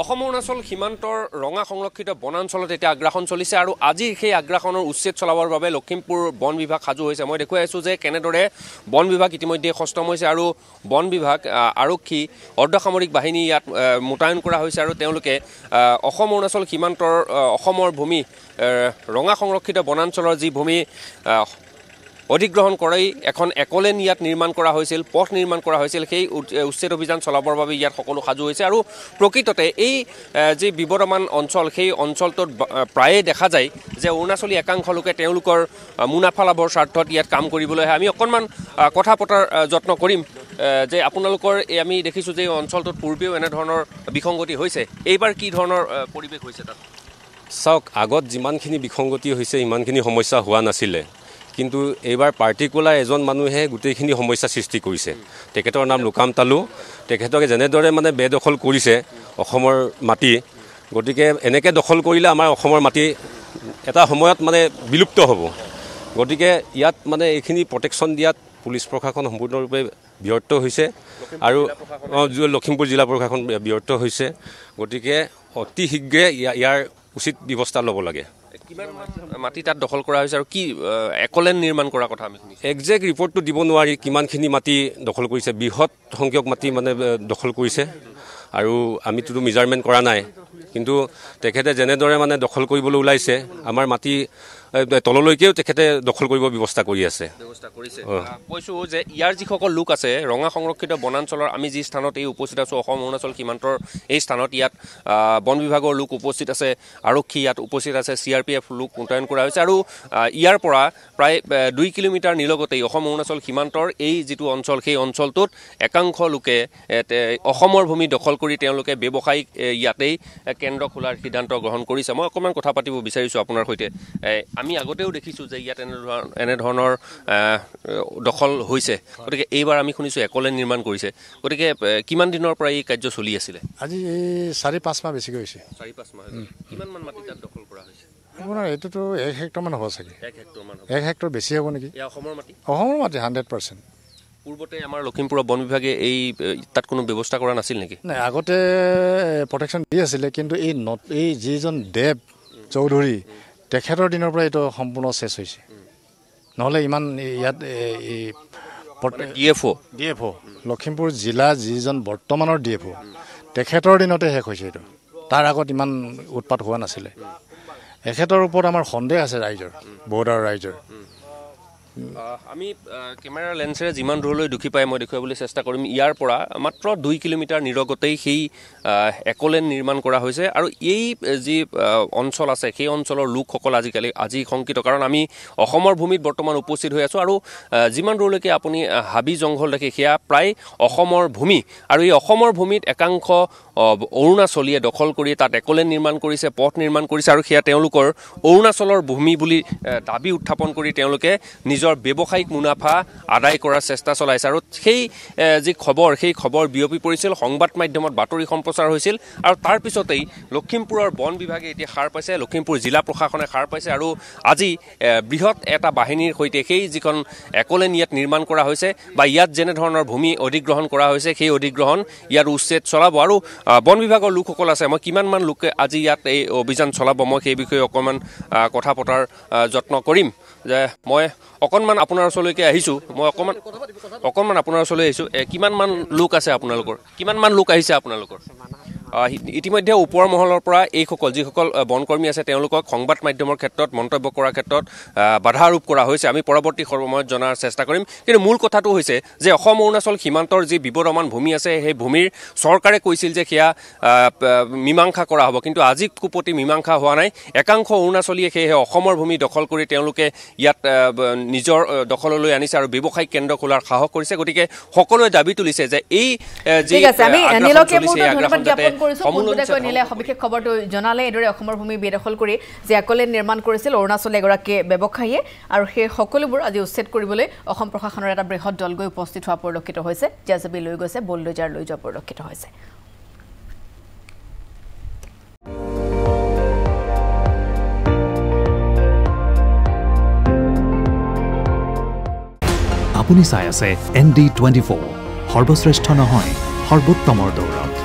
অসম অৰুণাচল সীমান্তৰ ৰঙা সংৰক্ষিত বনাঞ্চলত এতিয়া আগ্ৰাসন চলিছে আৰু আজি সেই আগ্ৰাসনৰ উচ্ছেদ চলাবৰ বাবে লখিমপুৰ বন বিভাগ সাজু হৈছে মই দেখুৱাই আছোঁ যে কেনেদৰে বন বিভাগ ইতিমধ্যে সষ্টম হৈছে আৰু বন বিভাগ আৰক্ষী অৰ্ধসামৰিক বাহিনী ইয়াত মোতায়ন কৰা হৈছে আৰু তেওঁলোকে অসম অৰুণাচল সীমান্তৰ অসমৰ ভূমি ৰঙা সংৰক্ষিত বনাঞ্চলৰ যি ভূমি অধিগ্ৰহণ কৰি এখন একলেন ইয়াত নিৰ্মাণ কৰা হৈছিল পথ নিৰ্মাণ কৰা হৈছিল সেই উচ্ছেদ অভিযান চলাবৰ বাবে ইয়াত সকলো সাজু হৈছে আৰু প্ৰকৃততে এই যি বিৱৰ্তমান অঞ্চল সেই অঞ্চলটোত প্ৰায়ে দেখা যায় যে অৰুণাচলী একাংশ লোকে তেওঁলোকৰ মুনাফা লাভৰ স্বাৰ্থত ইয়াত কাম কৰিবলৈ আহে আমি অকণমান কথা পতাৰ যত্ন কৰিম যে আপোনালোকৰ এই আমি দেখিছোঁ যে এই অঞ্চলটোত পূৰ্বেও এনেধৰণৰ বিসংগতি হৈছে এইবাৰ কি ধৰণৰ পৰিৱেশ হৈছে তাত চাওক আগত যিমানখিনি বিসংগতি হৈছে ইমানখিনি সমস্যা হোৱা নাছিলে কিন্তু এইবাৰ পাৰ্টিকুলাৰ এজন মানুহে গোটেইখিনি সমস্যাৰ সৃষ্টি কৰিছে তেখেতৰ নাম লোকাম তালু তেখেতকে যেনেদৰে মানে বেদখল কৰিছে অসমৰ মাটি গতিকে এনেকৈ দখল কৰিলে আমাৰ অসমৰ মাটি এটা সময়ত মানে বিলুপ্ত হ'ব গতিকে ইয়াত মানে এইখিনি প্ৰটেকশ্যন দিয়াত পুলিচ প্ৰশাসন সম্পূৰ্ণৰূপে ব্যৰ্থ হৈছে আৰু লখিমপুৰ জিলা প্ৰশাসন ব্যৰ্থ হৈছে গতিকে অতি শীঘ্ৰে ইয়াৰ উচিত ব্যৱস্থা ল'ব লাগে মাটি তাত দখল কৰা হৈছে আৰু কি একলেন নিৰ্মাণ কৰা কথা আমি শুনিছোঁ একজেক্ট ৰিপৰ্টটো দিব নোৱাৰি কিমানখিনি মাটি দখল কৰিছে বৃহৎ সংখ্যক মাটি মানে দখল কৰিছে আৰু আমিতোতো মেজাৰমেণ্ট কৰা নাই কিন্তু তেখেতে যেনেদৰে মানে দখল কৰিবলৈ ওলাইছে আমাৰ মাটি তললৈকেও তেখেতে দখল কৰিব ব্যৱস্থা কৰি আছে কৈছোঁ যে ইয়াৰ যিসকল লোক আছে ৰঙা সংৰক্ষিত বনাঞ্চলৰ আমি যি স্থানত এই উপস্থিত আছোঁ অসম অৰুণাচল সীমান্তৰ এই স্থানত ইয়াত বন বিভাগৰ লোক উপস্থিত আছে আৰক্ষী ইয়াত উপস্থিত আছে চি আৰ পি এফ লোক মোতায়ন কৰা হৈছে আৰু ইয়াৰ পৰা প্ৰায় দুই কিলোমিটাৰ নিলগতেই অসম অৰুণাচল সীমান্তৰ এই যিটো অঞ্চল সেই অঞ্চলটোত একাংশ লোকে অসমৰ ভূমি দখল কৰি তেওঁলোকে ব্যৱসায়িক ইয়াতেই কেন্দ্ৰ খোলাৰ সিদ্ধান্ত গ্ৰহণ কৰিছে মই অকণমান কথা পাতিব বিচাৰিছোঁ আপোনাৰ সৈতে আমি আগতেও দেখিছোঁ যে ইয়াত এনেধৰণৰ এনেধৰণৰ দখল হৈছে গতিকে এইবাৰ আমি শুনিছোঁ একলে নিৰ্মাণ কৰিছে গতিকে কিমান দিনৰ পৰা এই কাৰ্য চলি আছিলে আজি এই চাৰি পাঁচ মাহ বেছি হৈছে চাৰি পাঁচ মাহ কিমানমান মাটি তাত দখল কৰা হৈছে আপোনাৰ এইটোতো এক হেক্টৰমান হ'ব চাগে এক হেক্টৰমান এক হেক্টৰ বেছি হ'ব নেকি অসমৰ মাটি অসমৰ মাটি হাণ্ড্ৰেড পাৰ্চেণ্ট পূৰ্বতে আমাৰ লখিমপুৰৰ বন বিভাগে এই তাত কোনো ব্যৱস্থা কৰা নাছিল নেকি নাই আগতে প্ৰটেকশ্যন দি আছিলে কিন্তু এই নট এই যিজন দেৱ চৌধুৰী তেখেতৰ দিনৰ পৰা এইটো সম্পূৰ্ণ চেছ হৈছে নহ'লে ইমান ইয়াত এই D F O' D F O' Lakhimpur জিলা যিজন বৰ্তমানৰ ডি এফ অ' তেখেতৰ দিনতে শেষ হৈছে এইটো তাৰ আগত ইমান উৎপাত হোৱা নাছিলে এখেতৰ ওপৰত আমাৰ সন্দেহ আছে ৰাইজৰ বৰ্ডাৰ ৰাইজৰ আমি কেমেৰা লেন্সেৰে যিমান দূৰলৈ দুখি পাই মই দেখুৱাবলৈ চেষ্টা কৰিম ইয়াৰ পৰা মাত্ৰ দুই কিলোমিটাৰ নিৰগতেই সেই একলেন নিৰ্মাণ কৰা হৈছে আৰু এই যি অঞ্চল আছে সেই অঞ্চলৰ লোকসকল আজিকালি আজি শংকিত কাৰণ আমি অসমৰ ভূমিত বৰ্তমান উপস্থিত হৈ আছোঁ আৰু যিমান দূৰলৈকে আপুনি হাবি জংঘল দেখে সেয়া প্ৰায় অসমৰ ভূমি আৰু এই অসমৰ ভূমিত একাংশ অৰুণাচলীয়ে দখল কৰি তাত একলেন নিৰ্মাণ কৰিছে পথ নিৰ্মাণ কৰিছে আৰু সেয়া তেওঁলোকৰ অৰুণাচলৰ ভূমি বুলি দাবী উত্থাপন কৰি তেওঁলোকে নিজ নিজৰ ব্যৱসায়িক মুনাফা আদায় কৰাৰ চেষ্টা চলাইছে আৰু সেই যি খবৰ সেই খবৰ বিয়পি পৰিছিল সংবাদ মাধ্যমত বাতৰি সম্প্ৰচাৰ হৈছিল আৰু তাৰ পিছতেই লখিমপুৰৰ বন বিভাগে এতিয়া সাৰ পাইছে লখিমপুৰ জিলা প্ৰশাসনে সাৰ পাইছে আৰু আজি বৃহৎ এটা বাহিনীৰ সৈতে সেই যিখন একলেন ইয়াত নিৰ্মাণ কৰা হৈছে বা ইয়াত যেনেধৰণৰ ভূমি অধিগ্ৰহণ কৰা হৈছে সেই অধিগ্ৰহণ ইয়াত উচ্ছেদ চলাব আৰু বন বিভাগৰ লোকসকল আছে মই কিমানমান লোকে আজি ইয়াত এই অভিযান চলাব মই সেই বিষয়ে অকণমান কথা পতাৰ যত্ন কৰিম যে মই অকণমান আপোনাৰ ওচৰলৈকে আহিছোঁ মই অকণমান অকণমান আপোনাৰ ওচৰলৈ আহিছোঁ কিমানমান লোক আছে আপোনালোকৰ কিমানমান লোক আহিছে আপোনালোকৰ ইতিমধ্যে ওপৰ মহলৰ পৰা এইসকল যিসকল বনকৰ্মী আছে তেওঁলোকক সংবাদ মাধ্যমৰ ক্ষেত্ৰত মন্তব্য কৰাৰ ক্ষেত্ৰত বাধা আৰোপ কৰা হৈছে আমি পৰৱৰ্তী সময়ত জনাৰ চেষ্টা কৰিম কিন্তু মূল কথাটো হৈছে যে অসম অৰুণাচল সীমান্তৰ যি বিবৰমান ভূমি আছে সেই ভূমিৰ চৰকাৰে কৈছিল যে সেয়া মীমাংসা কৰা হ'ব কিন্তু আজি কুপতি মীমাংসা হোৱা নাই একাংশ অৰুণাচলীয়ে সেয়েহে অসমৰ ভূমি দখল কৰি তেওঁলোকে ইয়াত নিজৰ দখললৈ আনিছে আৰু ব্যৱসায়িক কেন্দ্ৰ খোলাৰ সাহস কৰিছে গতিকে সকলোৱে দাবী তুলিছে যে এই যি পৰিছো কোন কোনে কৈ নিলে সবিশেষ খবৰটো জনালে এইদৰে অসমৰ ভূমি বেদখল কৰি যে অকলে নিৰ্মাণ কৰিছিল অৰুণাচল এগৰাকী ব্যৱসায়ীয়ে আৰু সেই সকলোবোৰ আজি উচ্ছেদ কৰিবলৈ অসম প্ৰশাসনৰ এটা বৃহৎ দল গৈ উপস্থিত হোৱা পৰিলক্ষিত হৈছে জে লৈ গৈছে বল্লুজাৰ লৈ যোৱা পৰিলক্ষিত হৈছে